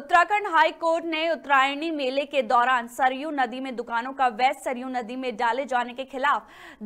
Uttarakhand high court ने उत्तरायणी मेले के दौरान सरयू नदी में दुकानों का वैध सरयू नदी में डाले जाने के खिलाफ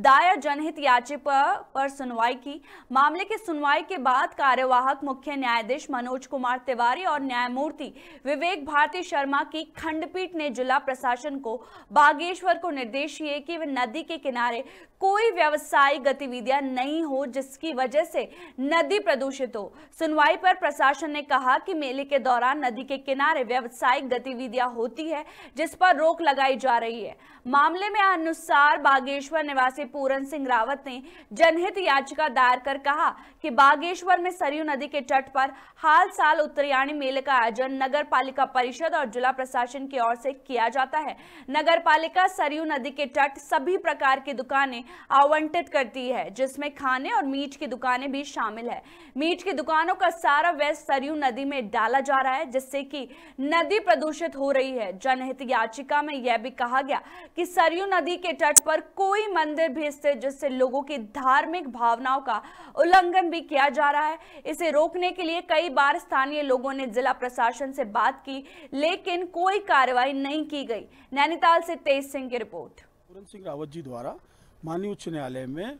दायर जनहित याचिका पर सुनवाई की मामले की सुनवाई के बाद कार्यवाहक मुख्य न्यायाधीश मनोज कुमार तिवारी और न्यायमूर्ति विवेक भारती शर्मा की खंडपीठ ने जिला प्रशासन को बागेश्वर को निर्देश दिए कि वे नदी के किनारे कोई व्यवसायिक गतिविधियां नहीं हो जिसकी वजह से नदी प्रदूषित हो सुनवाई पर प्रशासन ने कहा कि मेले के दौरान नदी के किनारे व्यावसायिक गतिविधियां होती है जिस पर रोक लगाई जा रही है मामले में अनुसार बागेश्वर निवासी पूरन सिंह रावत ने जनहित याचिका दायर कर कहा कि बागेश्वर में सरयू नदी के तट पर हाल साल उत्तरायणी मेले का आयोजन नगर पालिका परिषद और जिला प्रशासन की ओर से किया जाता है नगर पालिका सरयू नदी के तट सभी प्रकार की दुकानें आवंटित करती है जिसमें खाने और मीट की दुकानें भी शामिल है मीट की दुकानों का सारा वेस्ट सरयू नदी में डाला जा रहा है जिससे कि नदी प्रदूषित हो रही है जनहित याचिका में यह भी कहा गया कि सरयू नदी के तट पर कोई मंदिर भी स्थित जिससे लोगों की धार्मिक भावनाओं का उल्लंघन भी किया जा रहा है इसे रोकने के लिए कई बार स्थानीय लोगों ने जिला प्रशासन से बात की लेकिन कोई कार्रवाई नहीं की गई नैनीताल से तेज सिंह की रिपोर्ट सिंह रावत जी द्वारा माननीय उच्च न्यायालय में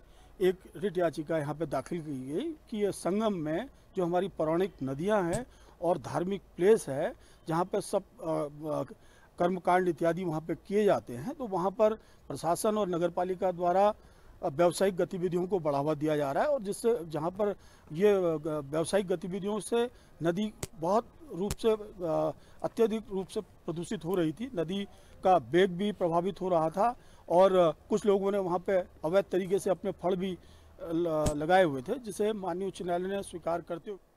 एक रिट याचिका यहाँ पे दाखिल की गई कि यह संगम में जो हमारी पौराणिक नदियाँ हैं और धार्मिक प्लेस है जहाँ पर सब कर्मकांड इत्यादि वहाँ पर किए जाते हैं तो वहाँ पर प्रशासन और नगर द्वारा व्यावसायिक गतिविधियों को बढ़ावा दिया जा रहा है और जिससे जहाँ पर ये व्यावसायिक गतिविधियों से नदी बहुत रूप से अत्यधिक रूप से प्रदूषित हो रही थी नदी का बेग भी प्रभावित हो रहा था और कुछ लोगों ने वहाँ पे अवैध तरीके से अपने फल भी लगाए हुए थे जिसे माननीय उच्च न्यायालय ने स्वीकार करते हुए